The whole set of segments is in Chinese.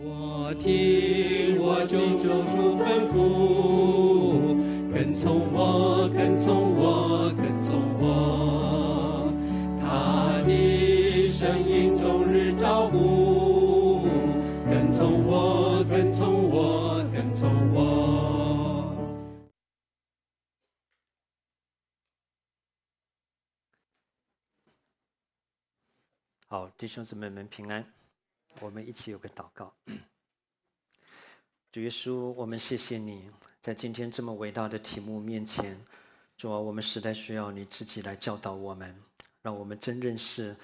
我听，我舅舅主吩咐，跟从我，跟从我，跟从我。他的声音终日招呼，跟从我，跟从我，跟从我。好，弟兄姊妹们平安。我们一起有个祷告，主耶稣，我们谢谢你在今天这么伟大的题目面前，主啊，我们实在需要你自己来教导我们，让我们真认识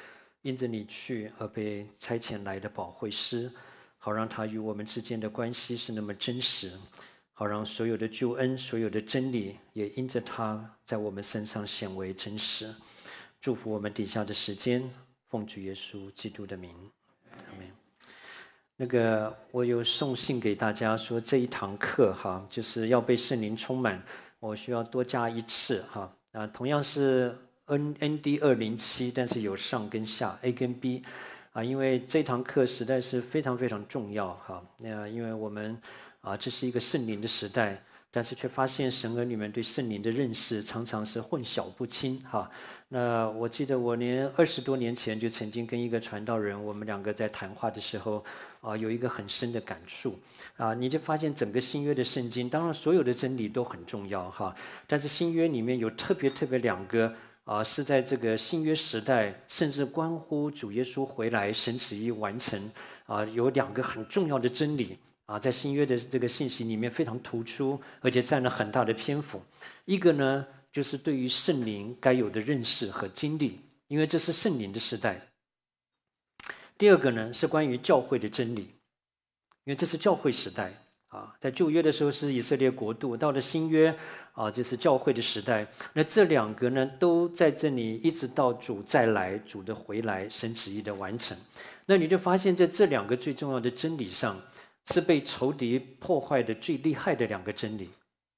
因着你去而被差遣来的保惠师，好让他与我们之间的关系是那么真实，好让所有的救恩、所有的真理也因着他在我们身上显为真实。祝福我们底下的时间，奉主耶稣基督的名，阿门。那个，我有送信给大家说，这一堂课哈，就是要被圣灵充满。我需要多加一次哈啊，同样是 N N D 二零七，但是有上跟下 A 跟 B，啊，因为这堂课实在是非常非常重要哈。那因为我们啊，这是一个圣灵的时代，但是却发现神儿女们对圣灵的认识常常是混淆不清哈。那我记得我连二十多年前就曾经跟一个传道人，我们两个在谈话的时候。啊，有一个很深的感触啊，你就发现整个新约的圣经，当然所有的真理都很重要哈，但是新约里面有特别特别两个啊，是在这个新约时代，甚至关乎主耶稣回来、神旨意完成啊，有两个很重要的真理啊，在新约的这个信息里面非常突出，而且占了很大的篇幅。一个呢，就是对于圣灵该有的认识和经历，因为这是圣灵的时代。第二个呢，是关于教会的真理，因为这是教会时代啊，在旧约的时候是以色列国度，到了新约啊，就是教会的时代。那这两个呢，都在这里一直到主再来，主的回来，神旨意的完成。那你就发现在这两个最重要的真理上，是被仇敌破坏的最厉害的两个真理。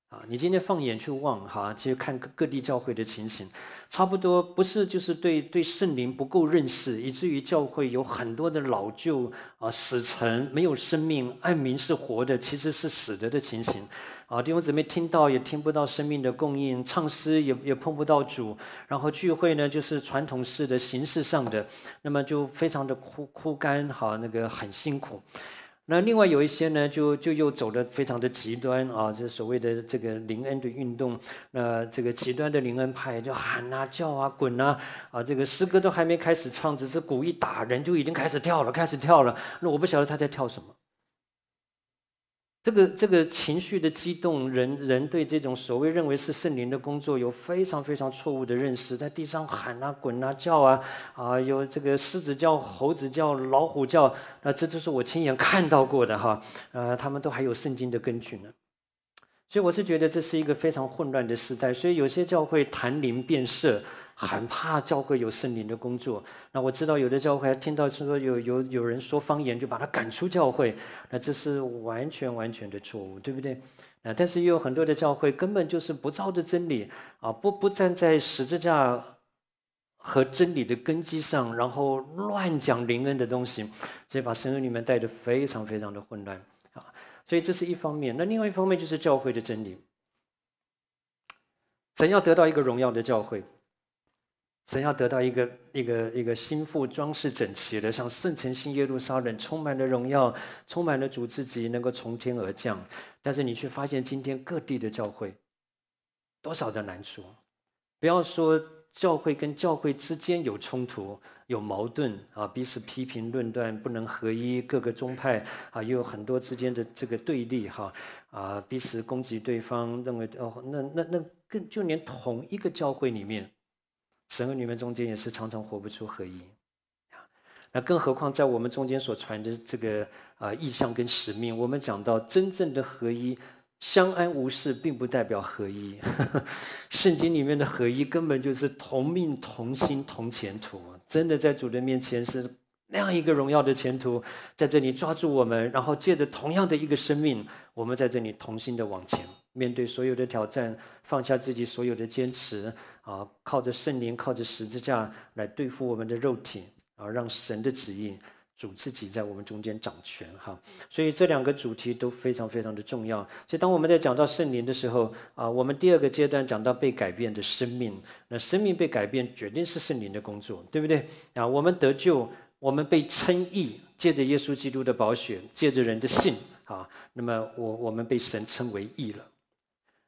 啊，你今天放眼去望哈，去看各各地教会的情形，差不多不是就是对对圣灵不够认识，以至于教会有很多的老旧啊死沉，没有生命，按名是活的，其实是死的的情形。啊，弟兄姊妹听到也听不到生命的供应，唱诗也也碰不到主，然后聚会呢就是传统式的形式上的，那么就非常的枯枯干哈，那个很辛苦。那另外有一些呢，就就又走的非常的极端啊，这所谓的这个林恩的运动，那这个极端的林恩派就喊啊叫啊滚啊，啊这个诗歌都还没开始唱，只是鼓一打，人就已经开始跳了，开始跳了。那我不晓得他在跳什么。这个这个情绪的激动，人人对这种所谓认为是圣灵的工作有非常非常错误的认识，在地上喊啊、滚啊、叫啊，啊有这个狮子叫、猴子叫、老虎叫，啊这都是我亲眼看到过的哈，啊他们都还有圣经的根据呢，所以我是觉得这是一个非常混乱的时代，所以有些教会谈灵变色。很怕教会有圣灵的工作。那我知道有的教会听到说有有有人说方言，就把他赶出教会。那这是完全完全的错误，对不对？啊，但是也有很多的教会根本就是不照着真理啊，不不站在十字架和真理的根基上，然后乱讲灵恩的东西，所以把神恩里面带的非常非常的混乱啊。所以这是一方面。那另外一方面就是教会的真理，怎样得到一个荣耀的教会？神要得到一个一个一个心腹，装饰整齐的，像圣城新耶路撒冷，充满了荣耀，充满了主自己能够从天而降。但是你却发现，今天各地的教会，多少的难处。不要说教会跟教会之间有冲突、有矛盾啊，彼此批评论断不能合一，各个宗派啊，又有很多之间的这个对立哈啊，彼此攻击对方，认为哦那那那更就连同一个教会里面。神儿女们中间也是常常活不出合一，啊，那更何况在我们中间所传的这个呃意向跟使命，我们讲到真正的合一，相安无事并不代表合一。圣经里面的合一根本就是同命、同心、同前途，真的在主的面前是那样一个荣耀的前途，在这里抓住我们，然后借着同样的一个生命，我们在这里同心的往前。面对所有的挑战，放下自己所有的坚持啊，靠着圣灵，靠着十字架来对付我们的肉体啊，让神的旨意、主自己在我们中间掌权哈。所以这两个主题都非常非常的重要。所以当我们在讲到圣灵的时候啊，我们第二个阶段讲到被改变的生命，那生命被改变，绝对是圣灵的工作，对不对啊？我们得救，我们被称义，借着耶稣基督的宝血，借着人的信啊，那么我我们被神称为义了。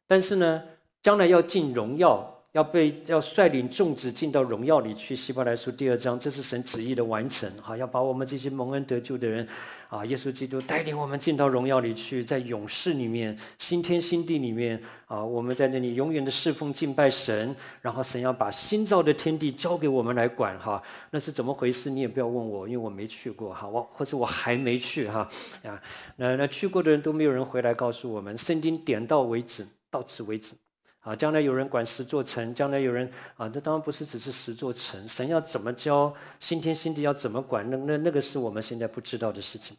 但是呢，将来要进荣耀，要被要率领众子进到荣耀里去。希伯来书第二章，这是神旨意的完成哈，要把我们这些蒙恩得救的人，啊，耶稣基督带领我们进到荣耀里去，在勇士里面，新天新地里面啊，我们在那里永远的侍奉敬拜神，然后神要把新造的天地交给我们来管哈，那是怎么回事？你也不要问我，因为我没去过哈，我或者我还没去哈，啊，那那去过的人都没有人回来告诉我们圣经点到为止。到此为止，啊，将来有人管十座城，将来有人啊，那当然不是只是十座城，神要怎么教新天新地要怎么管，那那那个是我们现在不知道的事情。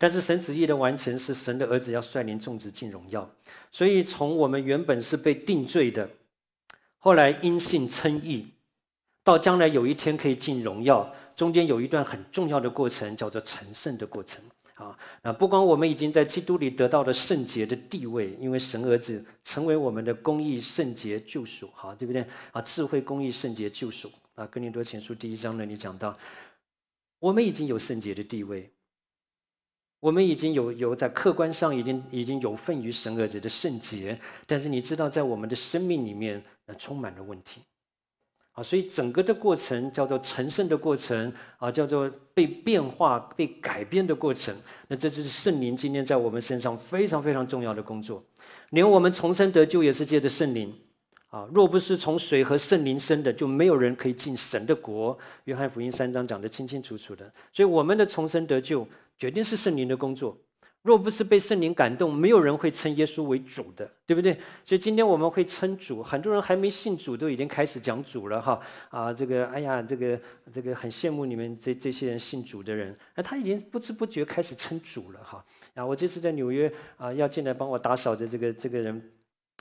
但是神旨意的完成是神的儿子要率领众子进荣耀，所以从我们原本是被定罪的，后来因信称义，到将来有一天可以进荣耀，中间有一段很重要的过程，叫做成圣的过程。啊，那不光我们已经在基督里得到了圣洁的地位，因为神儿子成为我们的公义、圣洁、救赎，好，对不对？啊，智慧、公义、圣洁、救赎。啊，哥林多前书第一章那里讲到，我们已经有圣洁的地位，我们已经有有在客观上已经已经有份于神儿子的圣洁，但是你知道，在我们的生命里面，那充满了问题。啊，所以整个的过程叫做成圣的过程啊，叫做被变化、被改变的过程。那这就是圣灵今天在我们身上非常非常重要的工作。连我们重生得救也是借着圣灵啊，若不是从水和圣灵生的，就没有人可以进神的国。约翰福音三章讲的清清楚楚的。所以我们的重生得救，决定是圣灵的工作。若不是被圣灵感动，没有人会称耶稣为主，的对不对？所以今天我们会称主，很多人还没信主，都已经开始讲主了哈。啊，这个，哎呀，这个，这个很羡慕你们这这些人信主的人，那他已经不知不觉开始称主了哈。啊，我这次在纽约啊，要进来帮我打扫的这个这个人，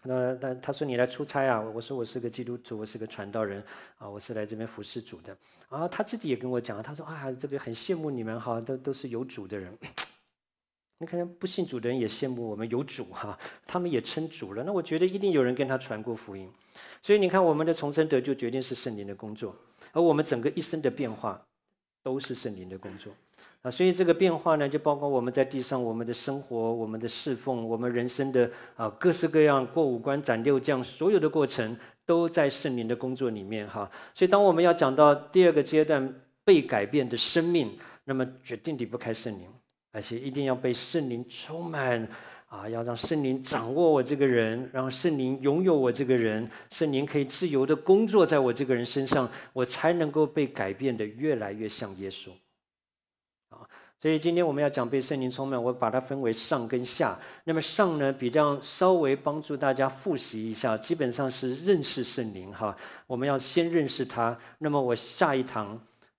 那那他说你来出差啊？我说我是个基督徒，我是个传道人，啊，我是来这边服侍主的。啊，他自己也跟我讲，他说啊，这个很羡慕你们哈，都都是有主的人。你看，不信主的人也羡慕我们有主哈，他们也称主了。那我觉得一定有人跟他传过福音。所以你看，我们的重生得救决定是圣灵的工作，而我们整个一生的变化都是圣灵的工作啊。所以这个变化呢，就包括我们在地上我们的生活、我们的侍奉、我们人生的啊各式各样过五关斩六将，所有的过程都在圣灵的工作里面哈。所以当我们要讲到第二个阶段被改变的生命，那么决定离不开圣灵。而且一定要被圣灵充满啊！要让圣灵掌握我这个人，让圣灵拥有我这个人，圣灵可以自由的工作在我这个人身上，我才能够被改变的越来越像耶稣啊！所以今天我们要讲被圣灵充满，我把它分为上跟下。那么上呢，比较稍微帮助大家复习一下，基本上是认识圣灵哈。我们要先认识他。那么我下一堂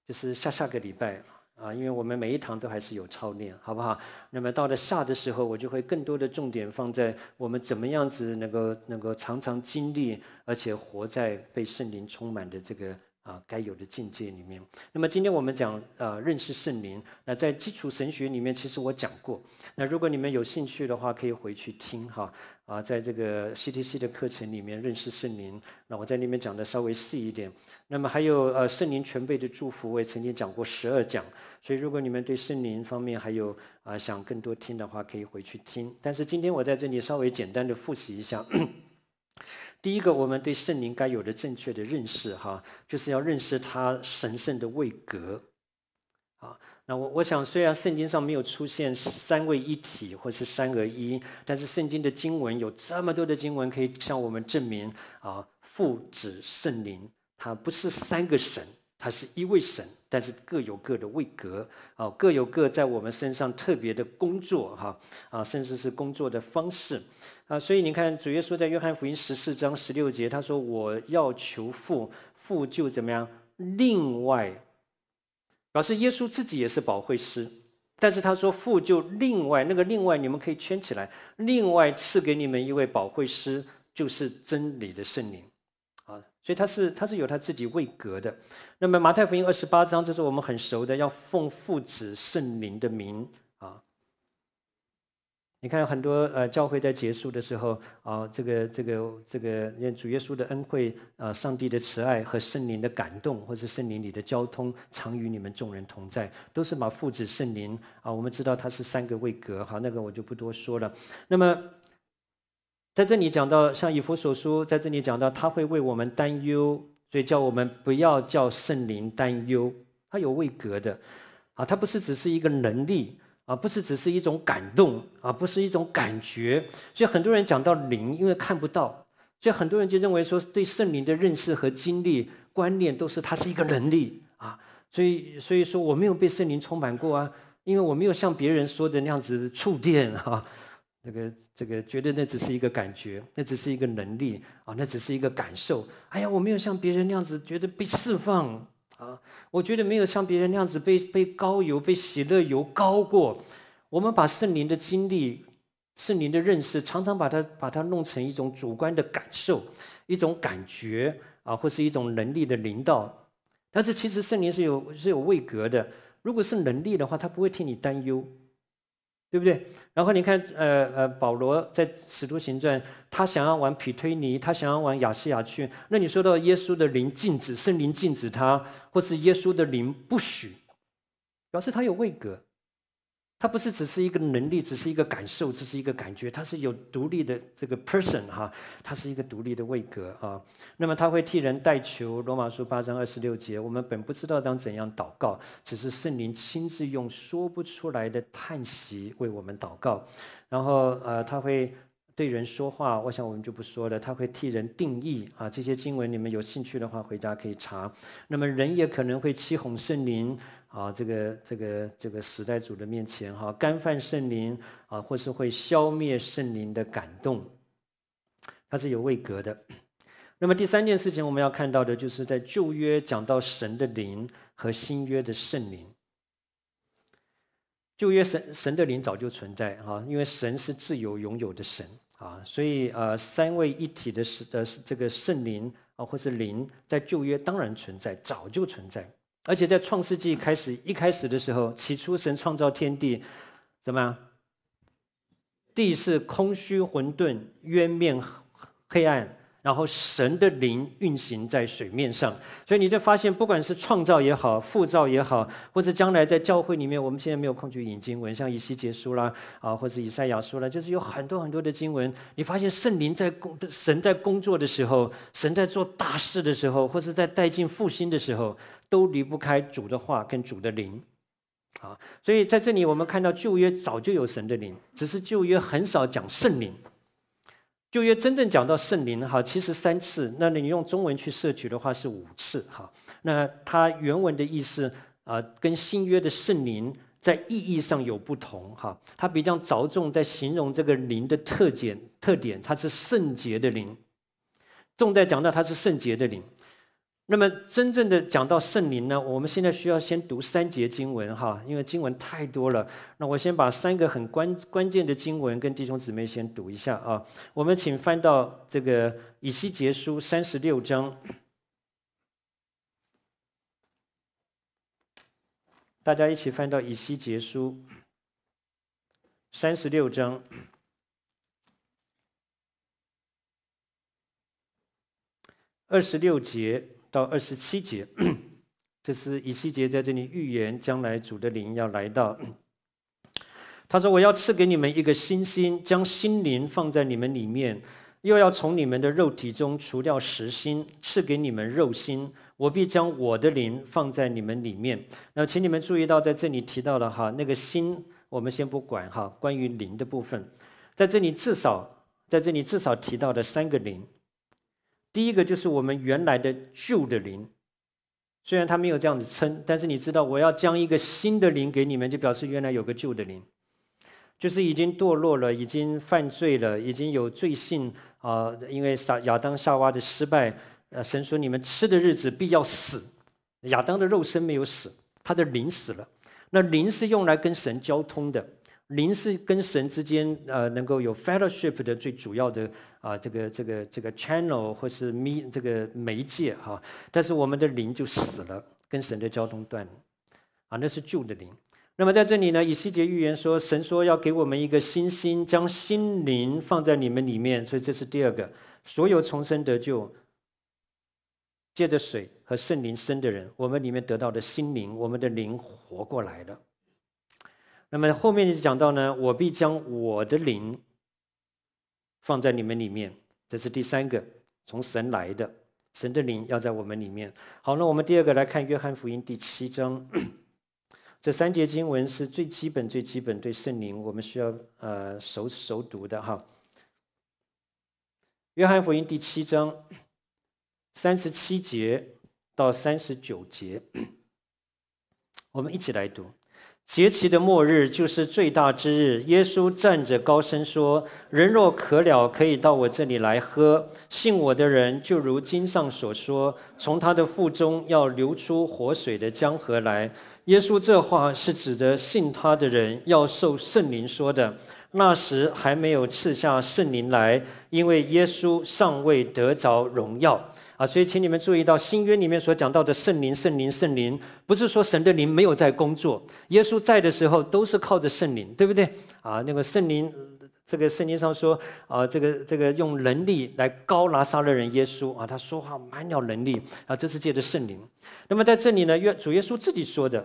就是下下个礼拜。啊，因为我们每一堂都还是有操练，好不好？那么到了夏的时候，我就会更多的重点放在我们怎么样子能够能够常常经历，而且活在被圣灵充满的这个啊该有的境界里面。那么今天我们讲呃认识圣灵，那在基础神学里面其实我讲过，那如果你们有兴趣的话，可以回去听哈。啊，在这个 CTC 的课程里面认识圣灵，那我在里面讲的稍微细一点。那么还有呃圣灵全备的祝福，我也曾经讲过十二讲。所以如果你们对圣灵方面还有啊想更多听的话，可以回去听。但是今天我在这里稍微简单的复习一下。第一个，我们对圣灵该有的正确的认识哈，就是要认识他神圣的位格，啊。那我我想，虽然圣经上没有出现三位一体或是三个一，但是圣经的经文有这么多的经文可以向我们证明啊，父、子、圣灵，它不是三个神，它是一位神，但是各有各的位格，啊，各有各在我们身上特别的工作，哈啊，甚至是工作的方式啊，所以你看，主耶稣在约翰福音十四章十六节，他说：“我要求父，父就怎么样？”另外。老师，耶稣自己也是保惠师，但是他说父就另外那个另外，你们可以圈起来，另外赐给你们一位保惠师，就是真理的圣灵。啊，所以他是他是有他自己位格的。那么马太福音二十八章，这是我们很熟的，要奉父子圣灵的名。你看很多呃，教会在结束的时候，啊，这个这个这个，愿主耶稣的恩惠啊，上帝的慈爱和圣灵的感动，或是圣灵里的交通，常与你们众人同在，都是把父子圣灵啊，我们知道他是三个位格哈，那个我就不多说了。那么在这里讲到，像以弗所书在这里讲到，他会为我们担忧，所以叫我们不要叫圣灵担忧，他有位格的，啊，他不是只是一个能力。而不是只是一种感动，而不是一种感觉，所以很多人讲到灵，因为看不到，所以很多人就认为说对圣灵的认识和经历观念都是它是一个能力啊，所以所以说我没有被圣灵充满过啊，因为我没有像别人说的那样子触电哈，这个这个觉得那只是一个感觉，那只是一个能力啊，那只是一个感受，哎呀我没有像别人那样子觉得被释放。啊，我觉得没有像别人那样子被被高油被喜乐油高过。我们把圣灵的经历、圣灵的认识，常常把它把它弄成一种主观的感受，一种感觉啊，或是一种能力的领导。但是其实圣灵是有是有位格的。如果是能力的话，他不会替你担忧。对不对？然后你看，呃呃，保罗在使徒行传，他想要往匹推尼，他想要往亚细亚去。那你说到耶稣的灵禁止，圣灵禁止他，或是耶稣的灵不许，表示他有位格。他不是只是一个能力，只是一个感受，只是一个感觉，他是有独立的这个 person 哈，他是一个独立的位格啊。那么他会替人代求，罗马书八章二十六节，我们本不知道当怎样祷告，只是圣灵亲自用说不出来的叹息为我们祷告。然后呃，他会对人说话，我想我们就不说了。他会替人定义啊，这些经文你们有兴趣的话，回家可以查。那么人也可能会欺哄圣灵。啊，这个这个这个时代主的面前哈，干犯圣灵啊，或是会消灭圣灵的感动，它是有位格的。那么第三件事情，我们要看到的就是在旧约讲到神的灵和新约的圣灵。旧约神神的灵早就存在啊，因为神是自由拥有的神啊，所以呃三位一体的是呃是这个圣灵啊或是灵在旧约当然存在，早就存在。而且在创世纪开始一开始的时候，起初神创造天地，怎么样？地是空虚混沌，渊面黑暗。然后神的灵运行在水面上，所以你就发现，不管是创造也好，复造也好，或者将来在教会里面，我们现在没有空去引经文，像以西结书啦，啊，或者以赛亚书啦，就是有很多很多的经文。你发现圣灵在工，神在工作的时候，神在做大事的时候，或是在带进复兴的时候，都离不开主的话跟主的灵，啊，所以在这里我们看到旧约早就有神的灵，只是旧约很少讲圣灵。旧约真正讲到圣灵哈，其实三次。那你用中文去摄取的话是五次哈。那它原文的意思啊，跟新约的圣灵在意义上有不同哈。它比较着重在形容这个灵的特点，特点它是圣洁的灵，重在讲到它是圣洁的灵。那么，真正的讲到圣灵呢？我们现在需要先读三节经文哈，因为经文太多了。那我先把三个很关关键的经文跟弟兄姊妹先读一下啊。我们请翻到这个以西结书三十六章，大家一起翻到以西结书三十六章二十六节。到二十七节，这是以西结在这里预言将来主的灵要来到。他说：“我要赐给你们一个新心，将心灵放在你们里面，又要从你们的肉体中除掉实心，赐给你们肉心。我必将我的灵放在你们里面。”那请你们注意到，在这里提到了哈，那个心我们先不管哈，关于灵的部分，在这里至少在这里至少提到的三个灵。第一个就是我们原来的旧的灵，虽然他没有这样子称，但是你知道，我要将一个新的灵给你们，就表示原来有个旧的灵，就是已经堕落了，已经犯罪了，已经有罪性啊。因为亚亚当夏娃的失败，呃，神说你们吃的日子必要死。亚当的肉身没有死，他的灵死了。那灵是用来跟神交通的。灵是跟神之间，呃，能够有 fellowship 的最主要的啊，这个这个这个 channel 或是 me 这个媒介哈。但是我们的灵就死了，跟神的交通断了，啊，那是旧的灵。那么在这里呢，以西结预言说，神说要给我们一个新心，将心灵放在你们里面，所以这是第二个，所有重生得救，借着水和圣灵生的人，我们里面得到的心灵，我们的灵活过来了。那么后面就讲到呢，我必将我的灵放在你们里面，这是第三个从神来的神的灵要在我们里面。好，那我们第二个来看约翰福音第七章，这三节经文是最基本最基本对圣灵我们需要呃熟熟读的哈。约翰福音第七章三十七节到三十九节，我们一起来读。节期的末日就是最大之日。耶稣站着高声说：“人若渴了，可以到我这里来喝。信我的人，就如经上所说，从他的腹中要流出活水的江河来。”耶稣这话是指着信他的人要受圣灵说的。那时还没有赐下圣灵来，因为耶稣尚未得着荣耀。啊，所以请你们注意到《新约》里面所讲到的圣灵、圣灵、圣灵，不是说神的灵没有在工作。耶稣在的时候，都是靠着圣灵，对不对？啊，那个圣灵，这个圣经上说，啊，这个这个用能力来高拿撒勒人耶稣啊，他说话满了能力啊，这是借着圣灵。那么在这里呢，约主耶稣自己说的，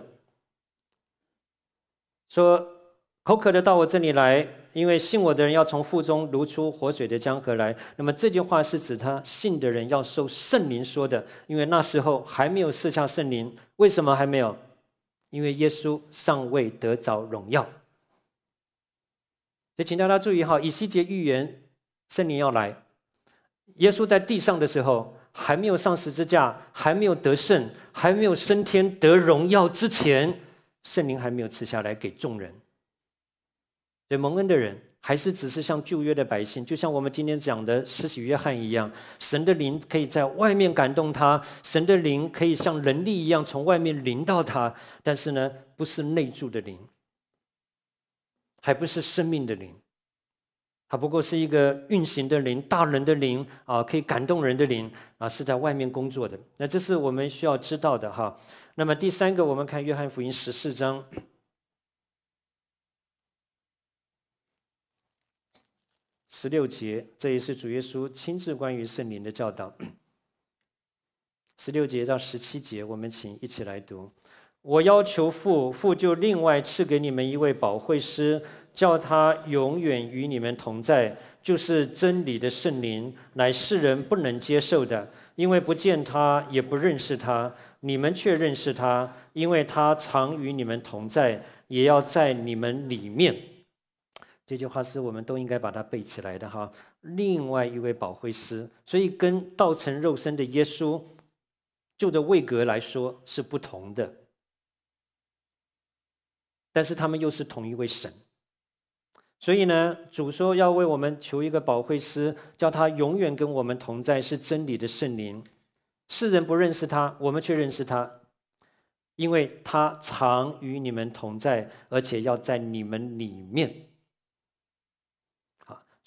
说口渴的到我这里来。因为信我的人要从腹中流出活水的江河来，那么这句话是指他信的人要受圣灵说的。因为那时候还没有赐下圣灵，为什么还没有？因为耶稣尚未得着荣耀。所以请大家注意哈，以西结预言圣灵要来，耶稣在地上的时候还没有上十字架，还没有得胜，还没有升天得荣耀之前，圣灵还没有赐下来给众人。对蒙恩的人，还是只是像旧约的百姓，就像我们今天讲的施洗约翰一样，神的灵可以在外面感动他，神的灵可以像人力一样从外面临到他，但是呢，不是内住的灵，还不是生命的灵，他不过是一个运行的灵，大人的灵啊，可以感动人的灵啊，是在外面工作的。那这是我们需要知道的哈。那么第三个，我们看约翰福音十四章。十六节，这也是主耶稣亲自关于圣灵的教导。十六节到十七节，我们请一起来读。我要求父，父就另外赐给你们一位保惠师，叫他永远与你们同在，就是真理的圣灵，乃世人不能接受的，因为不见他，也不认识他，你们却认识他，因为他常与你们同在，也要在你们里面。这句话是我们都应该把它背起来的哈。另外一位保会师，所以跟道成肉身的耶稣，就着位格来说是不同的，但是他们又是同一位神。所以呢，主说要为我们求一个保会师，叫他永远跟我们同在，是真理的圣灵。世人不认识他，我们却认识他，因为他常与你们同在，而且要在你们里面。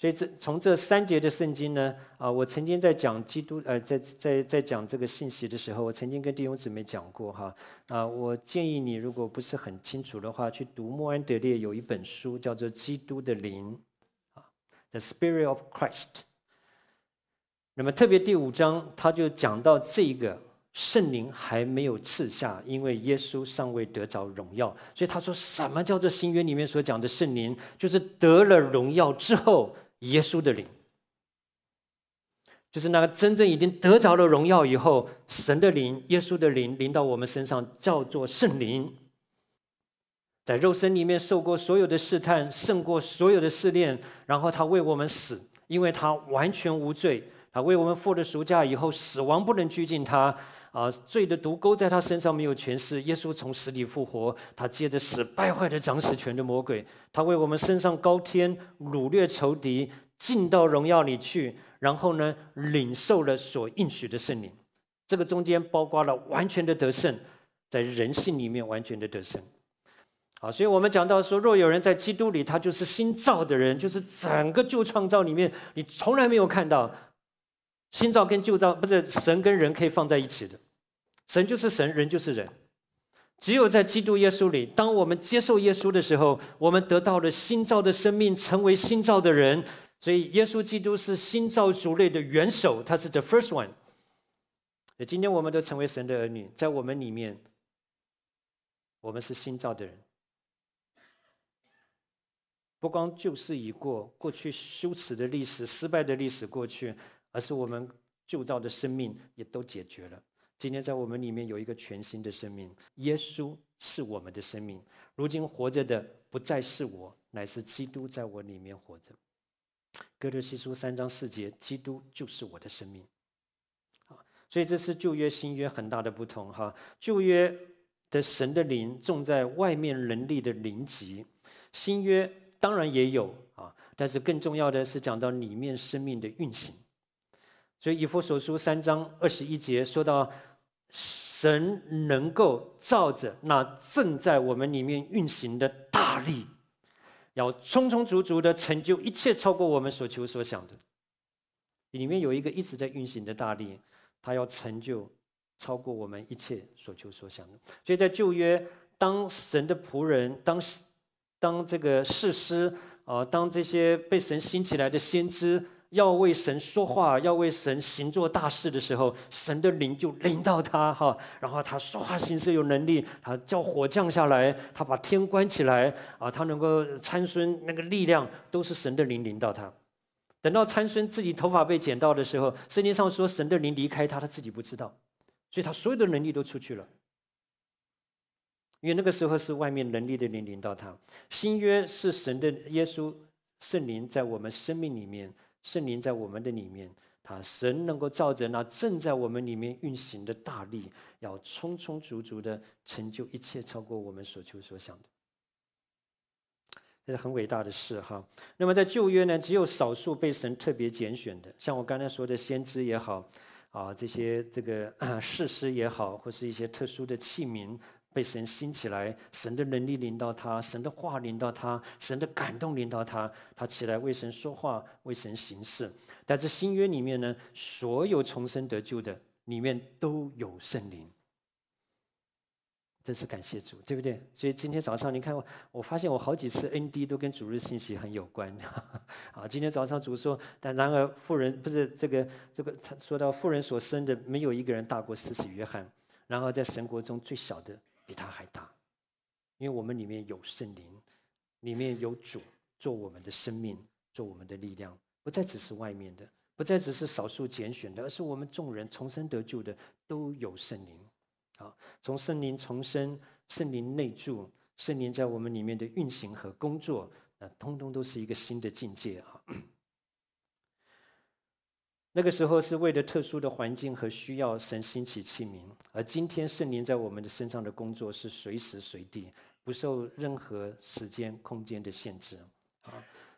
所以这从这三节的圣经呢，啊，我曾经在讲基督，呃，在在在讲这个信息的时候，我曾经跟弟兄姊妹讲过哈，啊，我建议你如果不是很清楚的话，去读莫安德烈有一本书叫做《基督的灵》，啊，《The Spirit of Christ》。那么特别第五章，他就讲到这个圣灵还没有赐下，因为耶稣尚未得着荣耀，所以他说什么叫做新约里面所讲的圣灵，就是得了荣耀之后。耶稣的灵，就是那个真正已经得着了荣耀以后，神的灵，耶稣的灵临到我们身上，叫做圣灵，在肉身里面受过所有的试探，胜过所有的试炼，然后他为我们死，因为他完全无罪，他为我们付了赎价以后，死亡不能拘禁他。啊，罪的毒钩在他身上没有诠释。耶稣从死里复活，他接着死败坏的掌死权的魔鬼。他为我们升上高天，掳掠仇敌，进到荣耀里去。然后呢，领受了所应许的圣灵。这个中间包括了完全的得胜，在人性里面完全的得胜。好，所以我们讲到说，若有人在基督里，他就是新造的人，就是整个旧创造里面，你从来没有看到新造跟旧造，不是神跟人可以放在一起的。神就是神，人就是人。只有在基督耶稣里，当我们接受耶稣的时候，我们得到了新造的生命，成为新造的人。所以，耶稣基督是新造族类的元首，他是 the first one。今天，我们都成为神的儿女，在我们里面，我们是新造的人。不光旧事已过，过去羞耻的历史、失败的历史过去，而是我们旧造的生命也都解决了。今天在我们里面有一个全新的生命，耶稣是我们的生命。如今活着的不再是我，乃是基督在我里面活着。哥林西书三章四节，基督就是我的生命。啊，所以这是旧约新约很大的不同哈。旧约的神的灵重在外面能力的灵级，新约当然也有啊，但是更重要的是讲到里面生命的运行。所以以弗所书三章二十一节说到，神能够照着那正在我们里面运行的大力，要充充足足的成就一切超过我们所求所想的。里面有一个一直在运行的大力，他要成就超过我们一切所求所想的。所以在旧约，当神的仆人，当当这个士师，啊，当这些被神兴起来的先知。要为神说话，要为神行做大事的时候，神的灵就领到他哈，然后他唰行事有能力，他叫火降下来，他把天关起来啊，他能够参孙那个力量都是神的灵领到他。等到参孙自己头发被剪到的时候，圣经上说神的灵离开他，他自己不知道，所以他所有的能力都出去了。因为那个时候是外面能力的灵领到他，新约是神的耶稣圣灵在我们生命里面。圣灵在我们的里面，他神能够照着那正在我们里面运行的大力，要充充足足的成就一切，超过我们所求所想的，这是很伟大的事哈。那么在旧约呢，只有少数被神特别拣选的，像我刚才说的先知也好，啊这些这个誓 师也好，或是一些特殊的器皿。被神兴起来，神的能力领到他，神的话领到他，神的感动领到他。他起来为神说话，为神行事。但是新约里面呢，所有重生得救的里面都有圣灵，真是感谢主，对不对？所以今天早上你看，我发现我好几次 N D 都跟主日信息很有关。啊，今天早上主说，但然而富人不是这个这个，他说到富人所生的没有一个人大过四洗约翰，然后在神国中最小的。比他还大，因为我们里面有圣灵，里面有主做我们的生命，做我们的力量，不再只是外面的，不再只是少数拣选的，而是我们众人重生得救的都有圣灵。啊，从圣灵重生，圣灵内住，圣灵在我们里面的运行和工作，那通通都是一个新的境界啊。那个时候是为了特殊的环境和需要，神兴起器皿；而今天圣灵在我们的身上的工作是随时随地，不受任何时间、空间的限制啊。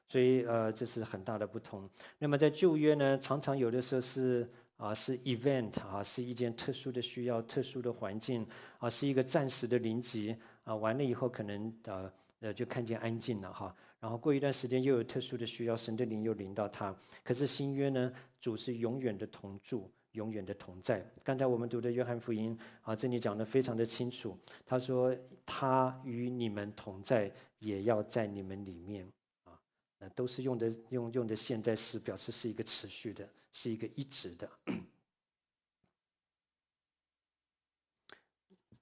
所以，呃，这是很大的不同。那么在旧约呢，常常有的时候是啊，是 event 啊，是一件特殊的需要、特殊的环境啊，是一个暂时的临藉啊，完了以后可能呃呃就看见安静了哈。然后过一段时间又有特殊的需要，神的灵又临到他。可是新约呢，主是永远的同住，永远的同在。刚才我们读的约翰福音啊，这里讲的非常的清楚。他说：“他与你们同在，也要在你们里面啊。”那都是用的用用的现在时，表示是一个持续的，是一个一直的。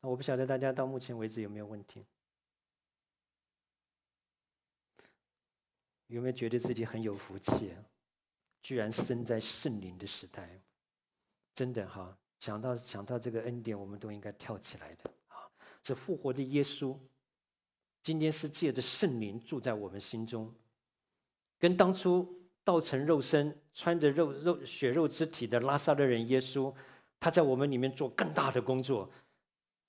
那我不晓得大家到目前为止有没有问题？有没有觉得自己很有福气，居然生在圣灵的时代？真的哈，想到想到这个恩典，我们都应该跳起来的啊！这复活的耶稣，今天是借着圣灵住在我们心中，跟当初道成肉身、穿着肉肉血肉之体的拉萨勒人耶稣，他在我们里面做更大的工作。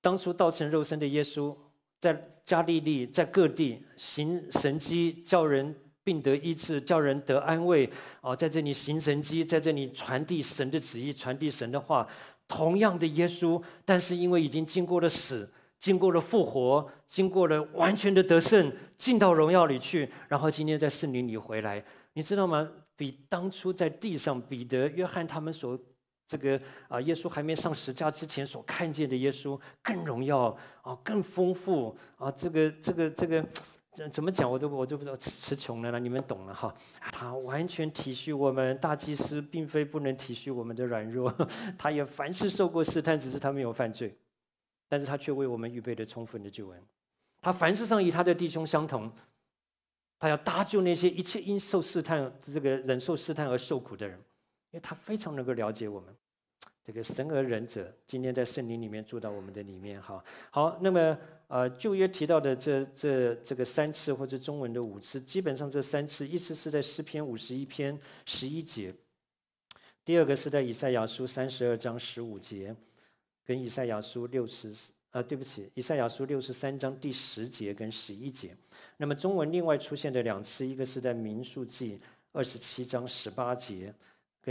当初道成肉身的耶稣，在加利利、在各地行神迹，叫人。并得医治，叫人得安慰。哦，在这里行神机，在这里传递神的旨意，传递神的话。同样的耶稣，但是因为已经经过了死，经过了复活，经过了完全的得胜，进到荣耀里去。然后今天在圣灵里回来，你知道吗？比当初在地上彼得、约翰他们所这个啊，耶稣还没上十字架之前所看见的耶稣更荣耀啊，更丰富啊，这个这个这个。怎么讲？我都我就不道词穷了呢，你们懂了哈。他完全体恤我们，大祭司并非不能体恤我们的软弱。他也凡事受过试探，只是他没有犯罪。但是他却为我们预备了充分的救恩。他凡事上与他的弟兄相同，他要搭救那些一切因受试探这个忍受试探而受苦的人，因为他非常能够了解我们。这个神而仁者，今天在圣灵里面住到我们的里面，哈好。那么，呃，旧约提到的这这这个三次或者中文的五次，基本上这三次一次是在诗篇五十一篇十一节，第二个是在以赛亚书三十二章十五节，跟以赛亚书六十啊，对不起，以赛亚书六十三章第十节跟十一节。那么中文另外出现的两次，一个是在民数记二十七章十八节。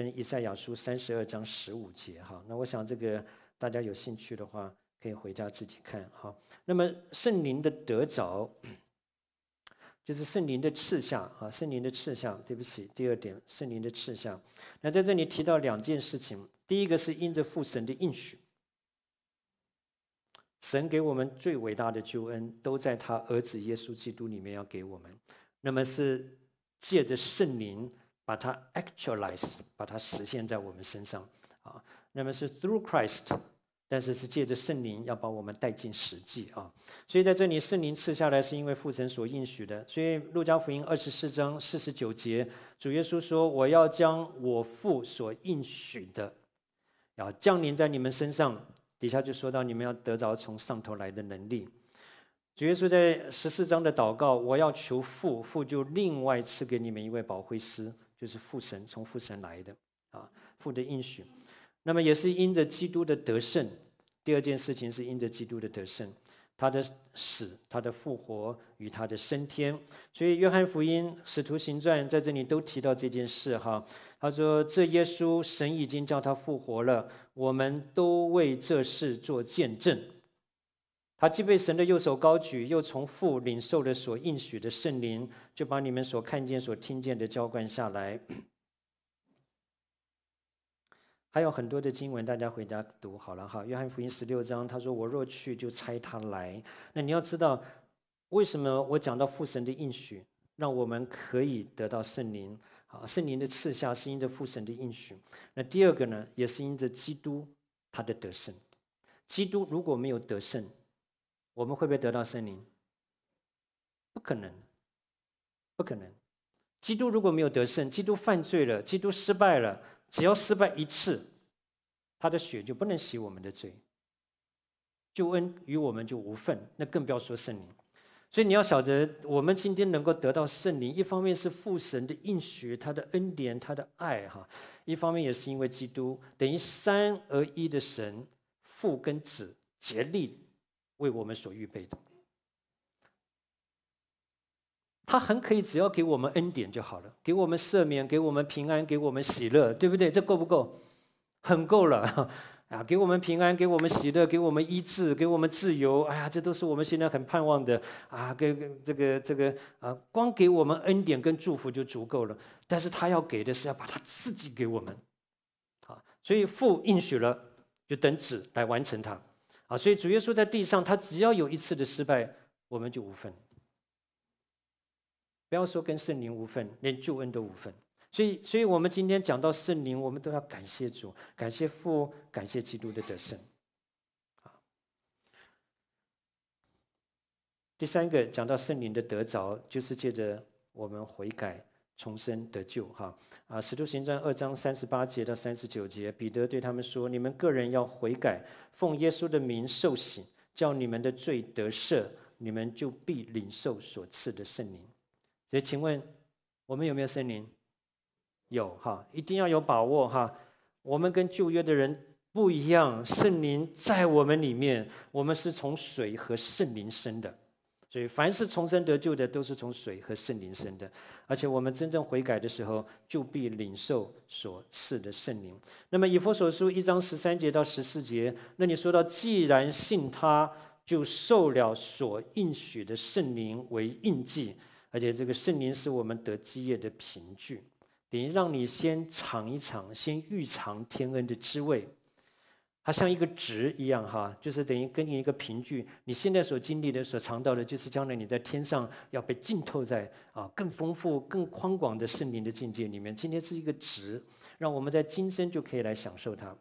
跟以赛亚书三十二章十五节，哈，那我想这个大家有兴趣的话，可以回家自己看，哈。那么圣灵的得着，就是圣灵的赐下，哈，圣灵的赐下。对不起，第二点，圣灵的赐下。那在这里提到两件事情，第一个是因着父神的应许，神给我们最伟大的救恩都在他儿子耶稣基督里面要给我们，那么是借着圣灵。把它 actualize，把它实现在我们身上啊。那么是 through Christ，但是是借着圣灵要把我们带进实际啊。所以在这里圣灵赐下来是因为父神所应许的。所以路加福音二十四章四十九节，主耶稣说：“我要将我父所应许的啊降临在你们身上。”底下就说到你们要得着从上头来的能力。主耶稣在十四章的祷告，我要求父，父就另外赐给你们一位保惠师。就是父神从父神来的啊，父的应许。那么也是因着基督的得胜，第二件事情是因着基督的得胜，他的死、他的复活与他的升天。所以约翰福音、使徒行传在这里都提到这件事哈。他说：“这耶稣，神已经叫他复活了，我们都为这事做见证。”他既被神的右手高举，又从父领受了所应许的圣灵，就把你们所看见、所听见的浇灌下来。还有很多的经文，大家回家读好了哈。约翰福音十六章，他说：“我若去，就差他来。”那你要知道，为什么我讲到父神的应许，让我们可以得到圣灵？啊，圣灵的赐下是因着父神的应许。那第二个呢，也是因着基督他的得胜。基督如果没有得胜，我们会不会得到圣灵？不可能，不可能。基督如果没有得胜，基督犯罪了，基督失败了，只要失败一次，他的血就不能洗我们的罪，救恩与我们就无份。那更不要说圣灵。所以你要晓得，我们今天能够得到圣灵，一方面是父神的应许，他的恩典，他的爱，哈；一方面也是因为基督等于三而一的神，父跟子竭力。为我们所预备的，他很可以，只要给我们恩典就好了，给我们赦免，给我们平安，给我们喜乐，对不对？这够不够？很够了 啊！给我们平安，给我们喜乐，给我们医治，给我们自由。哎呀，这都是我们现在很盼望的啊！给这个这个啊，光给我们恩典跟祝福就足够了。但是他要给的是要把他自己给我们，啊！所以父应许了，就等子来完成他。啊，所以主耶稣在地上，他只要有一次的失败，我们就无份。不要说跟圣灵无份，连救恩都无份。所以，所以我们今天讲到圣灵，我们都要感谢主，感谢父，感谢基督的得胜。啊，第三个讲到圣灵的得着，就是借着我们悔改。重生得救，哈啊！使徒行传二章三十八节到三十九节，彼得对他们说：“你们个人要悔改，奉耶稣的名受洗，叫你们的罪得赦，你们就必领受所赐的圣灵。”所以，请问我们有没有圣灵？有哈，一定要有把握哈。我们跟旧约的人不一样，圣灵在我们里面，我们是从水和圣灵生的。所以，凡是重生得救的，都是从水和圣灵生的。而且，我们真正悔改的时候，就必领受所赐的圣灵。那么，以佛所书一章十三节到十四节，那你说到，既然信他，就受了所应许的圣灵为印记。而且，这个圣灵是我们得基业的凭据，等于让你先尝一尝，先预尝天恩的滋味。它像一个值一样，哈，就是等于给你一个凭据。你现在所经历的、所尝到的，就是将来你在天上要被浸透在啊更丰富、更宽广的圣灵的境界里面。今天是一个值，让我们在今生就可以来享受它。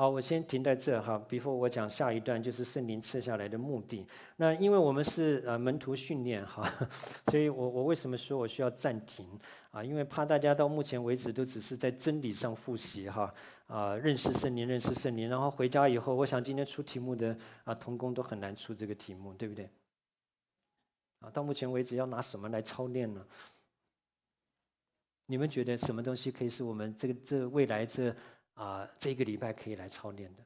好，我先停在这哈。比如说，我讲下一段就是圣灵赐下来的目的。那因为我们是呃门徒训练哈，所以我我为什么说我需要暂停啊？因为怕大家到目前为止都只是在真理上复习哈啊，认识圣灵，认识圣灵。然后回家以后，我想今天出题目的啊童工都很难出这个题目，对不对？啊，到目前为止要拿什么来操练呢？你们觉得什么东西可以是我们这个这未来这？啊，这个礼拜可以来操练的，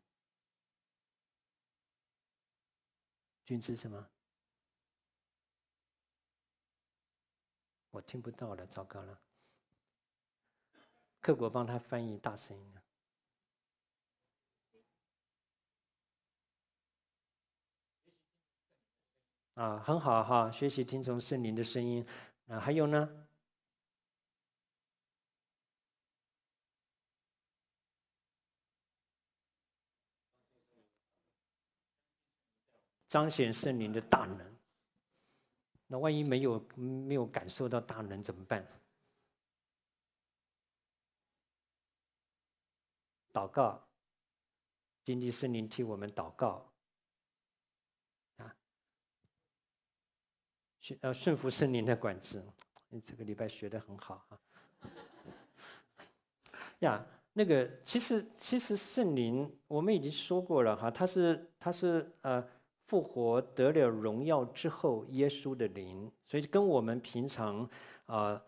君子什么？我听不到了，糟糕了！克果帮他翻译，大声一点。啊，很好哈，学习听从圣灵的声音。那还有呢？彰显圣灵的大能。那万一没有没有感受到大能怎么办？祷告，经历圣灵替我们祷告。啊，顺呃顺服圣灵的管制，你这个礼拜学的很好啊。呀，那个其实其实圣灵我们已经说过了哈，他是他是呃。复活得了荣耀之后，耶稣的灵，所以跟我们平常，啊，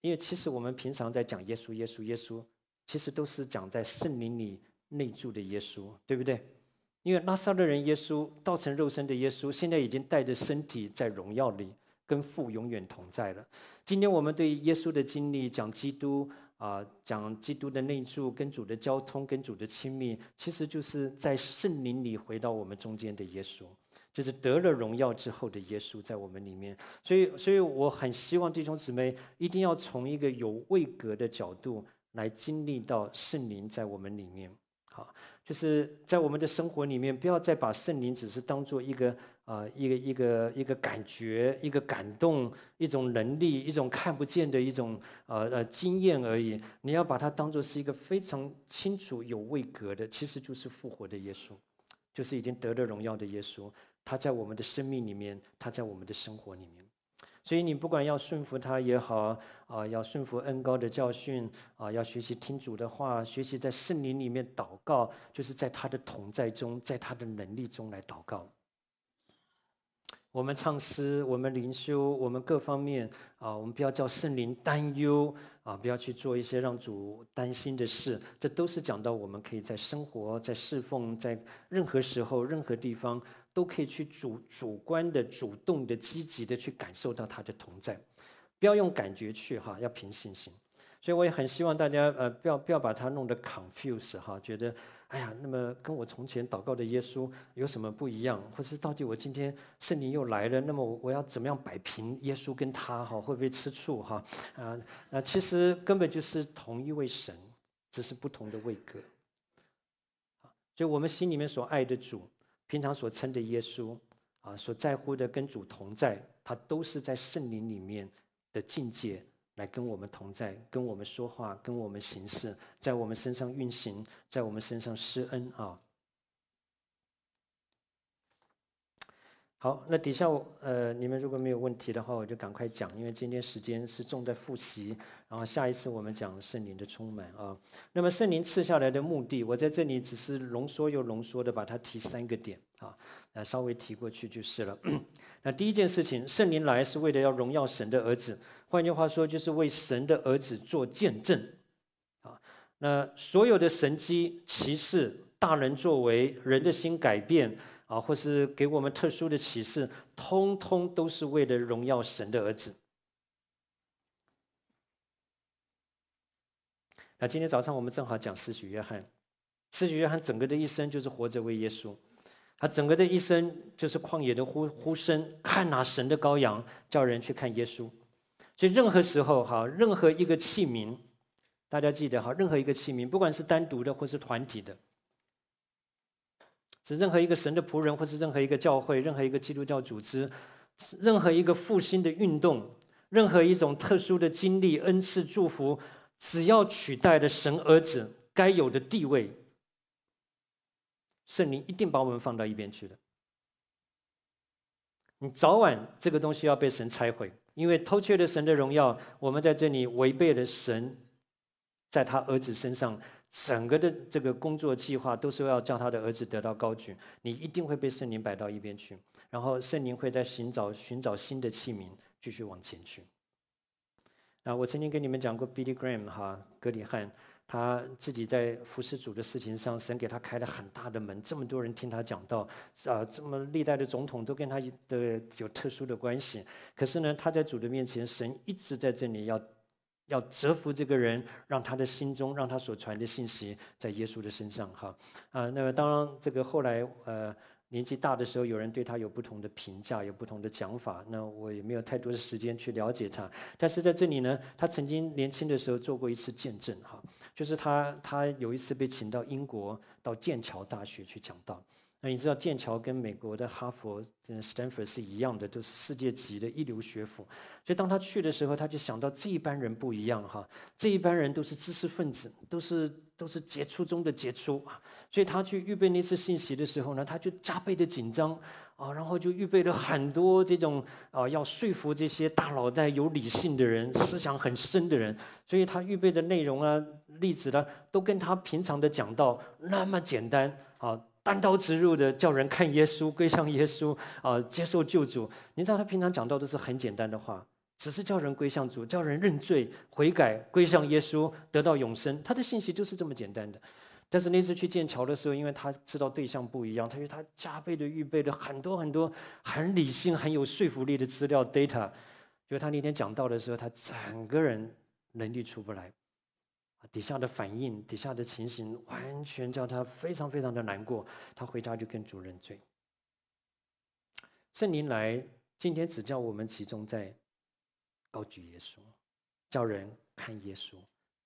因为其实我们平常在讲耶稣，耶稣，耶稣，其实都是讲在圣灵里内住的耶稣，对不对？因为拉萨的人耶稣，道成肉身的耶稣，现在已经带着身体在荣耀里跟父永远同在了。今天我们对耶稣的经历讲基督。啊，讲基督的内住，跟主的交通，跟主的亲密，其实就是在圣灵里回到我们中间的耶稣，就是得了荣耀之后的耶稣在我们里面。所以，所以我很希望弟兄姊妹一定要从一个有位格的角度来经历到圣灵在我们里面。好，就是在我们的生活里面，不要再把圣灵只是当做一个。啊，一个一个一个感觉，一个感动，一种能力，一种看不见的一种呃呃经验而已。你要把它当作是一个非常清楚有位格的，其实就是复活的耶稣，就是已经得了荣耀的耶稣，他在我们的生命里面，他在我们的生活里面。所以你不管要顺服他也好啊，要顺服恩高的教训啊，要学习听主的话，学习在圣灵里面祷告，就是在他的同在中，在他的能力中来祷告。我们唱诗，我们灵修，我们各方面啊，我们不要叫圣灵担忧啊，不要去做一些让主担心的事。这都是讲到我们可以在生活、在侍奉、在任何时候、任何地方，都可以去主主观的、主动的、积极的去感受到他的同在，不要用感觉去哈，要凭信心。所以我也很希望大家，呃，不要不要把它弄得 confused 哈，觉得，哎呀，那么跟我从前祷告的耶稣有什么不一样？或是到底我今天圣灵又来了，那么我我要怎么样摆平耶稣跟他哈？会不会吃醋哈？啊那其实根本就是同一位神，只是不同的位格。所就我们心里面所爱的主，平常所称的耶稣啊，所在乎的跟主同在，他都是在圣灵里面的境界。来跟我们同在，跟我们说话，跟我们行事，在我们身上运行，在我们身上施恩啊。好，那底下呃，你们如果没有问题的话，我就赶快讲，因为今天时间是重在复习，然后下一次我们讲圣灵的充满啊。那么圣灵赐下来的目的，我在这里只是浓缩又浓缩的把它提三个点啊，那稍微提过去就是了。那第一件事情，圣灵来是为了要荣耀神的儿子。换句话说，就是为神的儿子做见证啊！那所有的神迹、骑士、大人作为人的心改变啊，或是给我们特殊的启示，通通都是为了荣耀神的儿子。那今天早上我们正好讲《四徒约翰》，《四徒约翰》整个的一生就是活着为耶稣，他整个的一生就是旷野的呼呼声：“看那神的羔羊，叫人去看耶稣。”所以，任何时候，哈，任何一个器皿，大家记得，哈，任何一个器皿，不管是单独的或是团体的，是任何一个神的仆人，或是任何一个教会，任何一个基督教组织，任何一个复兴的运动，任何一种特殊的经历、恩赐、祝福，只要取代了神儿子该有的地位，圣灵一定把我们放到一边去的。你早晚这个东西要被神拆毁。因为偷窃了神的荣耀，我们在这里违背了神，在他儿子身上整个的这个工作计划都是要叫他的儿子得到高举。你一定会被圣灵摆到一边去，然后圣灵会在寻找寻找新的器皿，继续往前去。啊，我曾经跟你们讲过 B. y Graham 哈格里汉。他自己在服侍主的事情上，神给他开了很大的门。这么多人听他讲到，啊，这么历代的总统都跟他的有特殊的关系。可是呢，他在主的面前，神一直在这里要要折服这个人，让他的心中，让他所传的信息在耶稣的身上哈。啊，那么当然这个后来呃。年纪大的时候，有人对他有不同的评价，有不同的讲法。那我也没有太多的时间去了解他。但是在这里呢，他曾经年轻的时候做过一次见证，哈，就是他，他有一次被请到英国，到剑桥大学去讲道。那你知道剑桥跟美国的哈佛、嗯斯坦福是一样的，都是世界级的一流学府。所以当他去的时候，他就想到这一班人不一样哈，这一班人都是知识分子，都是。都是杰出中的杰出啊，所以他去预备那次信息的时候呢，他就加倍的紧张啊，然后就预备了很多这种啊，要说服这些大脑袋、有理性的人、思想很深的人，所以他预备的内容啊、例子呢，都跟他平常的讲道那么简单啊，单刀直入的叫人看耶稣、归向耶稣啊、接受救主。你知道他平常讲到都是很简单的话。只是叫人归向主，叫人认罪悔改归向耶稣，得到永生。他的信息就是这么简单的。但是那次去剑桥的时候，因为他知道对象不一样，他觉得他加倍的预备了很多很多很理性、很有说服力的资料 data。就他那天讲到的时候，他整个人能力出不来，底下的反应、底下的情形完全叫他非常非常的难过。他回家就跟主认罪。圣灵来今天只叫我们集中在。高举耶稣，叫人看耶稣，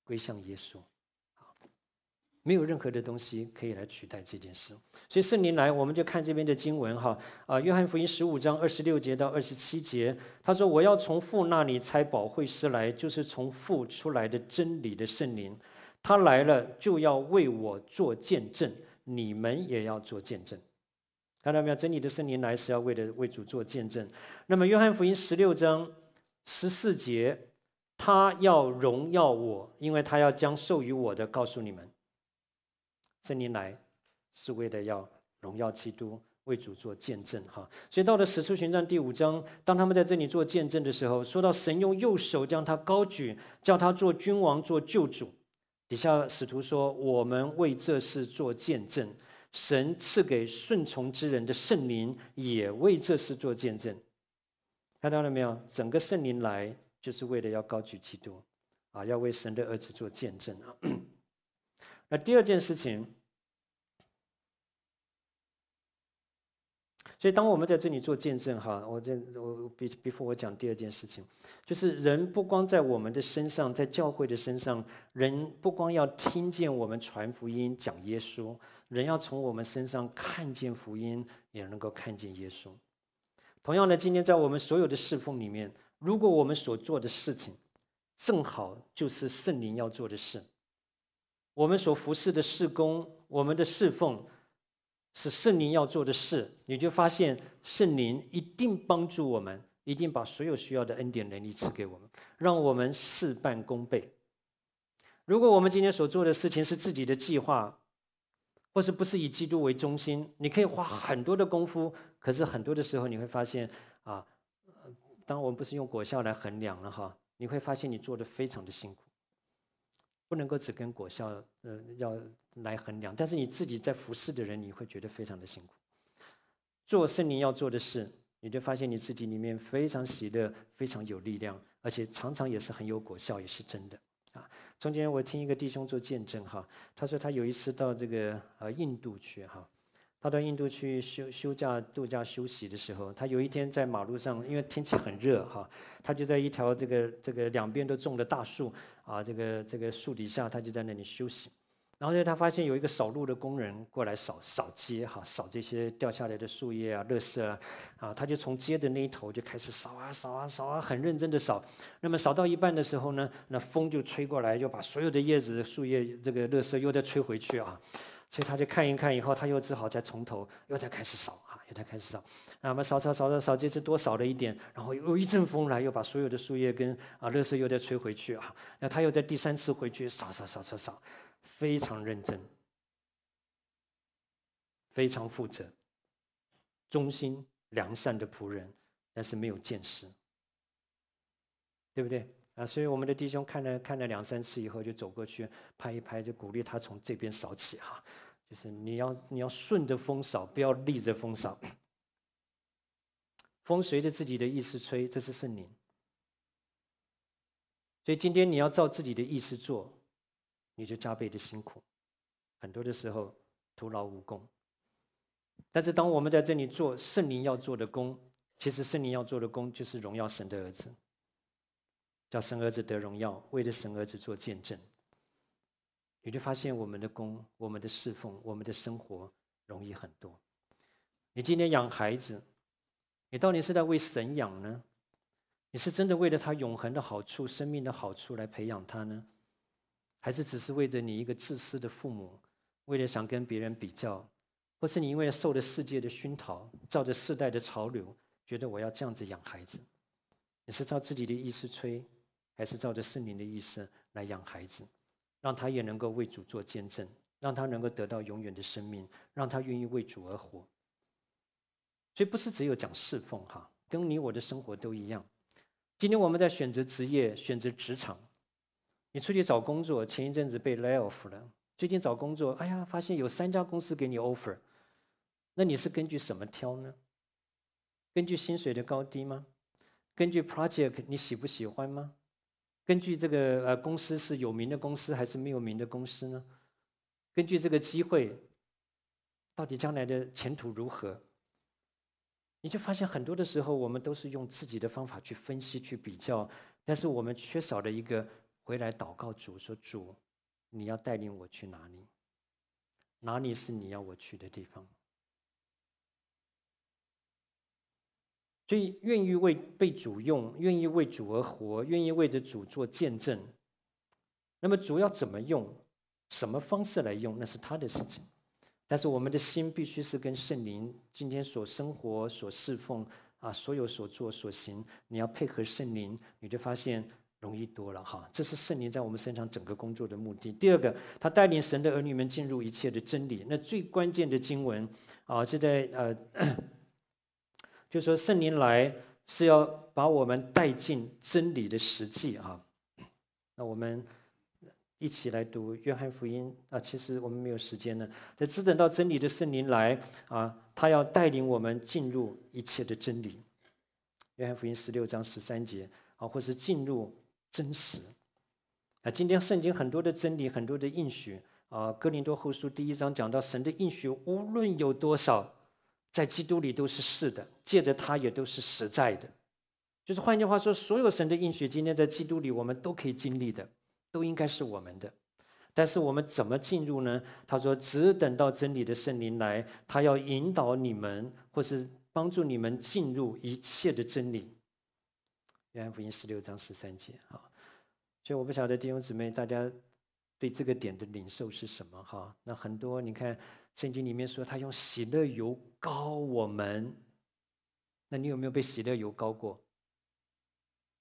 归向耶稣。好，没有任何的东西可以来取代这件事。所以圣灵来，我们就看这边的经文哈啊，《约翰福音》十五章二十六节到二十七节，他说：“我要从父那里拆宝会师来，就是从父出来的真理的圣灵。他来了就要为我做见证，你们也要做见证。”看到没有？真理的圣灵来是要为了为主做见证。那么，《约翰福音》十六章。十四节，他要荣耀我，因为他要将授予我的告诉你们。这里来是为了要荣耀基督，为主做见证哈。所以到了使徒行传第五章，当他们在这里做见证的时候，说到神用右手将他高举，叫他做君王、做救主。底下使徒说：“我们为这事做见证，神赐给顺从之人的圣灵也为这事做见证。”看到了没有？整个圣灵来就是为了要高举基督，啊，要为神的儿子做见证啊。那第二件事情，所以当我们在这里做见证哈，我这我 be before 我讲第二件事情，就是人不光在我们的身上，在教会的身上，人不光要听见我们传福音讲耶稣，人要从我们身上看见福音，也能够看见耶稣。同样的，今天在我们所有的侍奉里面，如果我们所做的事情正好就是圣灵要做的事，我们所服侍的侍工，我们的侍奉是圣灵要做的事，你就发现圣灵一定帮助我们，一定把所有需要的恩典能力赐给我们，让我们事半功倍。如果我们今天所做的事情是自己的计划，或是不是以基督为中心？你可以花很多的功夫，可是很多的时候你会发现，啊，当我们不是用果效来衡量了哈，你会发现你做的非常的辛苦，不能够只跟果效，呃，要来衡量。但是你自己在服侍的人，你会觉得非常的辛苦。做圣灵要做的事，你就发现你自己里面非常喜乐，非常有力量，而且常常也是很有果效，也是真的啊。中间我听一个弟兄做见证哈，他说他有一次到这个呃印度去哈，他到印度去休休假度假休息的时候，他有一天在马路上，因为天气很热哈，他就在一条这个这个两边都种的大树啊，这个这个树底下他就在那里休息。然后他发现有一个扫路的工人过来扫扫街，哈，扫这些掉下来的树叶啊、垃圾啊，啊，他就从街的那一头就开始扫啊、扫啊、扫啊，很认真的扫。那么扫到一半的时候呢，那风就吹过来，就把所有的叶子、树叶、这个垃圾又再吹回去啊，所以他就看一看以后，他又只好再从头又再开始扫啊，又再开始扫。那么扫扫扫扫扫，这次多扫了一点，然后又一阵风来，又把所有的树叶跟啊垃圾又再吹回去啊，那他又在第三次回去扫扫扫扫扫。非常认真，非常负责，忠心良善的仆人，但是没有见识，对不对啊？所以我们的弟兄看了看了两三次以后，就走过去拍一拍，就鼓励他从这边扫起哈，就是你要你要顺着风扫，不要逆着风扫。风随着自己的意思吹，这是圣灵。所以今天你要照自己的意思做。你就加倍的辛苦，很多的时候徒劳无功。但是当我们在这里做圣灵要做的功，其实圣灵要做的功就是荣耀神的儿子，叫神儿子得荣耀，为了神儿子做见证。你就发现我们的功、我们的侍奉、我们的生活容易很多。你今天养孩子，你到底是在为神养呢？你是真的为了他永恒的好处、生命的好处来培养他呢？还是只是为着你一个自私的父母，为了想跟别人比较，或是你因为受了世界的熏陶，照着世代的潮流，觉得我要这样子养孩子，你是照自己的意思吹，还是照着圣灵的意思来养孩子，让他也能够为主做见证，让他能够得到永远的生命，让他愿意为主而活。所以不是只有讲侍奉哈，跟你我的生活都一样。今天我们在选择职业，选择职场。你出去找工作，前一阵子被 lay off 了。最近找工作，哎呀，发现有三家公司给你 offer，那你是根据什么挑呢？根据薪水的高低吗？根据 project 你喜不喜欢吗？根据这个呃公司是有名的公司还是没有名的公司呢？根据这个机会，到底将来的前途如何？你就发现很多的时候，我们都是用自己的方法去分析、去比较，但是我们缺少了一个。回来祷告主说：“主，你要带领我去哪里？哪里是你要我去的地方？”所以，愿意为被主用，愿意为主而活，愿意为着主做见证。那么，主要怎么用，什么方式来用，那是他的事情。但是，我们的心必须是跟圣灵今天所生活、所侍奉啊，所有所做所行，你要配合圣灵，你就发现。容易多了哈，这是圣灵在我们身上整个工作的目的。第二个，他带领神的儿女们进入一切的真理。那最关键的经文啊，就在呃，就说圣灵来是要把我们带进真理的实际啊。那我们一起来读约翰福音啊，其实我们没有时间呢。在只等到真理的圣灵来啊，他要带领我们进入一切的真理。约翰福音十六章十三节啊，或是进入。真实，那今天圣经很多的真理，很多的应许啊。哥林多后书第一章讲到神的应许，无论有多少，在基督里都是是的，借着他也都是实在的。就是换句话说，所有神的应许，今天在基督里我们都可以经历的，都应该是我们的。但是我们怎么进入呢？他说，只等到真理的圣灵来，他要引导你们，或是帮助你们进入一切的真理。约翰福音十六章十三节，哈，所以我不晓得弟兄姊妹大家对这个点的领受是什么，哈。那很多你看圣经里面说他用喜乐油膏我们，那你有没有被喜乐油膏过？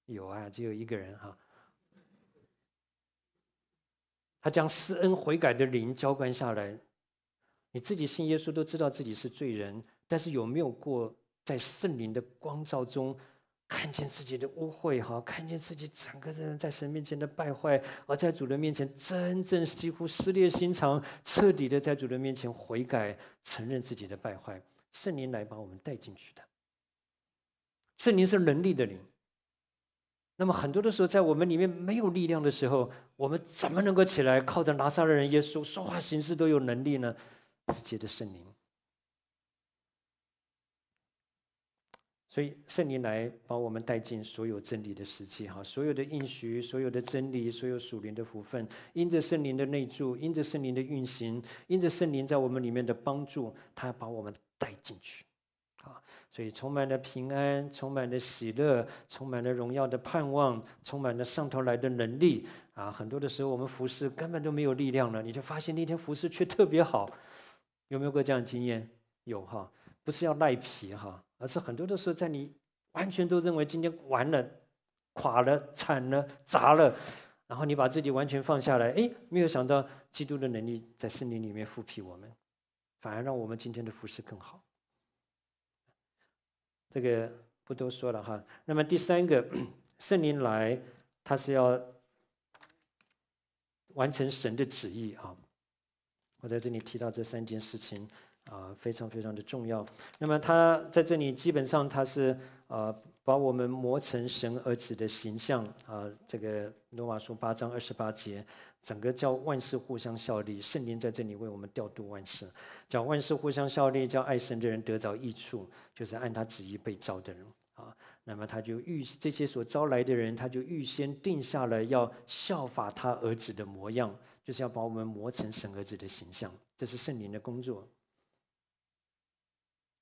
有啊，只有一个人哈。他将施恩悔改的灵浇灌下来，你自己信耶稣都知道自己是罪人，但是有没有过在圣灵的光照中？看见自己的污秽哈，看见自己整个人在神面前的败坏，而在主的面前真正几乎撕裂心肠，彻底的在主的面前悔改，承认自己的败坏。圣灵来把我们带进去的，圣灵是能力的灵。那么很多的时候，在我们里面没有力量的时候，我们怎么能够起来靠着拿撒勒人耶稣说话行事都有能力呢？是借着圣灵。所以圣灵来把我们带进所有真理的时期哈，所有的应许，所有的真理，所有属灵的福分，因着圣灵的内住，因着圣灵的运行，因着圣灵在我们里面的帮助，他把我们带进去，啊，所以充满了平安，充满了喜乐，充满了荣耀的盼望，充满了上头来的能力啊，很多的时候我们服侍根本都没有力量了，你就发现那天服侍却特别好，有没有过这样的经验？有哈，不是要赖皮哈。而是很多的时候，在你完全都认为今天完了、垮了、惨了、砸了，然后你把自己完全放下来，哎，没有想到基督的能力在圣灵里面复辟我们，反而让我们今天的服饰更好。这个不多说了哈。那么第三个，圣灵来，他是要完成神的旨意啊。我在这里提到这三件事情。啊，非常非常的重要。那么他在这里基本上他是呃，把我们磨成神儿子的形象啊。这个罗马书八章二十八节，整个叫万事互相效力，圣灵在这里为我们调度万事，叫万事互相效力，叫爱神的人得着益处，就是按他旨意被召的人啊。那么他就预这些所招来的人，他就预先定下了要效法他儿子的模样，就是要把我们磨成神儿子的形象。这是圣灵的工作。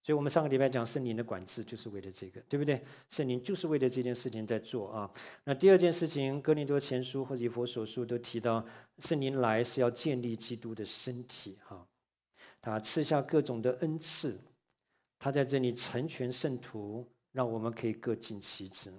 所以我们上个礼拜讲圣灵的管制，就是为了这个，对不对？圣灵就是为了这件事情在做啊。那第二件事情，《哥林多前书》或者《佛所书》都提到，圣灵来是要建立基督的身体，哈，他赐下各种的恩赐，他在这里成全圣徒，让我们可以各尽其职。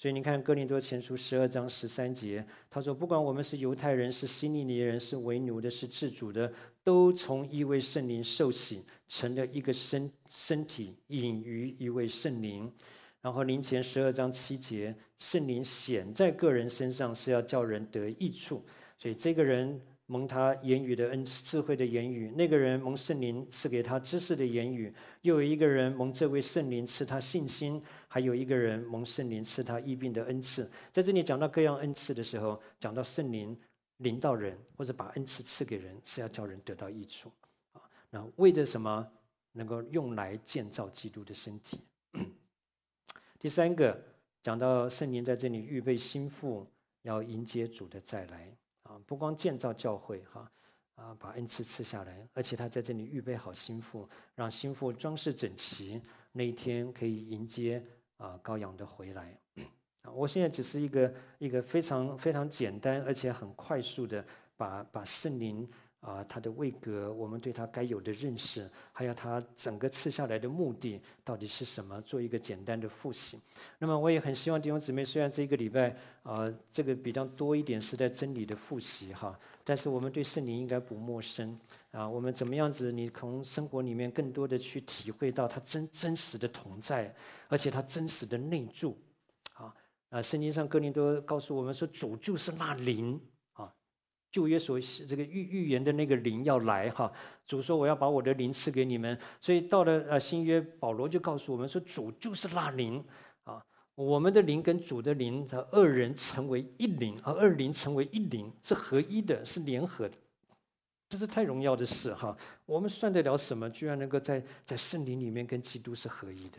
所以你看，《哥林多前书》十二章十三节，他说：“不管我们是犹太人，是希利尼人，是为奴的，是自主的，都从一位圣灵受洗，成了一个身身体，隐于一位圣灵。”然后《灵前》十二章七节，圣灵显在个人身上，是要叫人得益处。所以这个人蒙他言语的恩，赐，智慧的言语；那个人蒙圣灵赐给他知识的言语；又有一个人蒙这位圣灵赐他信心。还有一个人蒙圣灵赐他疫病的恩赐，在这里讲到各样恩赐的时候，讲到圣灵临到人或者把恩赐赐给人，是要叫人得到益处啊。那为着什么？能够用来建造基督的身体。第三个讲到圣灵在这里预备心腹，要迎接主的再来啊。不光建造教会哈啊，把恩赐赐下来，而且他在这里预备好心腹，让心腹装饰整齐，那一天可以迎接。啊，羔羊的回来啊！我现在只是一个一个非常非常简单而且很快速的把把圣灵啊他的位格，我们对他该有的认识，还有他整个赐下来的目的到底是什么，做一个简单的复习。那么我也很希望弟兄姊妹，虽然这一个礼拜啊这个比较多一点是在真理的复习哈，但是我们对圣灵应该不陌生。啊，我们怎么样子？你从生活里面更多的去体会到他真真实的同在，而且他真实的内住，啊啊！圣经上各林都告诉我们说，主就是那灵啊。旧约所这个预预言的那个灵要来哈。主说我要把我的灵赐给你们。所以到了呃新约，保罗就告诉我们说，主就是那灵啊。我们的灵跟主的灵，二人成为一灵，而二灵成为一灵，是合一的，是联合的。这是太荣耀的事哈！我们算得了什么？居然能够在在圣灵里面跟基督是合一的，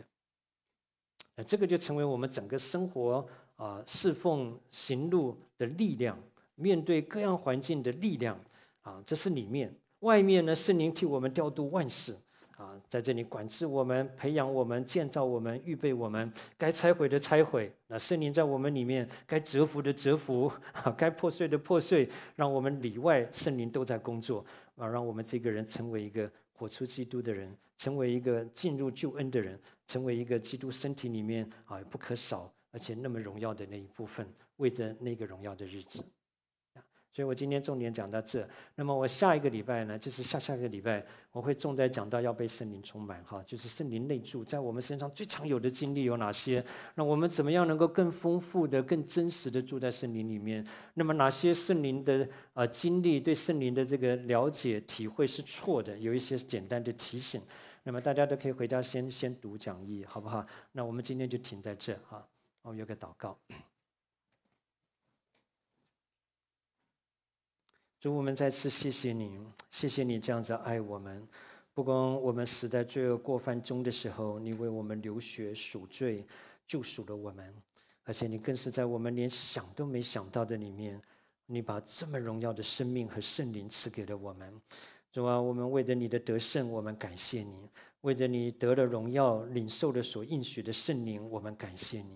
那这个就成为我们整个生活啊侍奉行路的力量，面对各样环境的力量啊，这是里面。外面呢，圣灵替我们调度万事。啊，在这里管制我们、培养我们、建造我们、预备我们，该拆毁的拆毁，那圣灵在我们里面该折服的折服，哈，该破碎的破碎，让我们里外圣灵都在工作啊，让我们这个人成为一个活出基督的人，成为一个进入救恩的人，成为一个基督身体里面啊不可少而且那么荣耀的那一部分，为着那个荣耀的日子。所以我今天重点讲到这。那么我下一个礼拜呢，就是下下个礼拜，我会重点讲到要被圣灵充满哈，就是圣灵内住在我们身上最常有的经历有哪些？那我们怎么样能够更丰富的、更真实的住在圣灵里面？那么哪些圣灵的呃经历对圣灵的这个了解体会是错的？有一些简单的提醒。那么大家都可以回家先先读讲义，好不好？那我们今天就停在这哈。我有个祷告。主，我们再次谢谢你，谢谢你这样子爱我们。不光我们死在罪恶过犯中的时候，你为我们流血赎罪，救赎了我们；而且你更是在我们连想都没想到的里面，你把这么荣耀的生命和圣灵赐给了我们。主啊，我们为着你的得胜，我们感谢你；为着你得了荣耀、领受了所应许的圣灵，我们感谢你；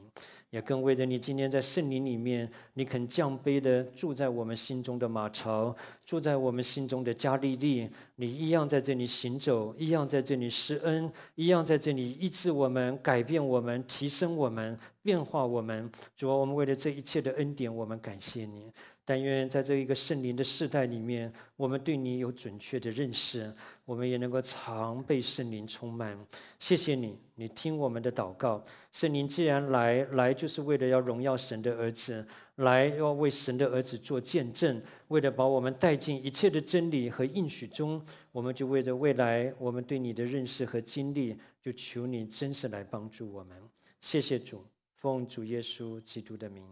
也更为着你今天在圣灵里面，你肯降杯的住在我们心中的马槽，住在我们心中的加利利，你一样在这里行走，一样在这里施恩，一样在这里医治我们、改变我们、提升我们、变化我们。主啊，我们为了这一切的恩典，我们感谢你。但愿在这一个圣灵的时代里面，我们对你有准确的认识，我们也能够常被圣灵充满。谢谢你，你听我们的祷告。圣灵既然来来，就是为了要荣耀神的儿子，来要为神的儿子做见证，为了把我们带进一切的真理和应许中，我们就为着未来，我们对你的认识和经历，就求你真实来帮助我们。谢谢主，奉主耶稣基督的名，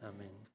阿门。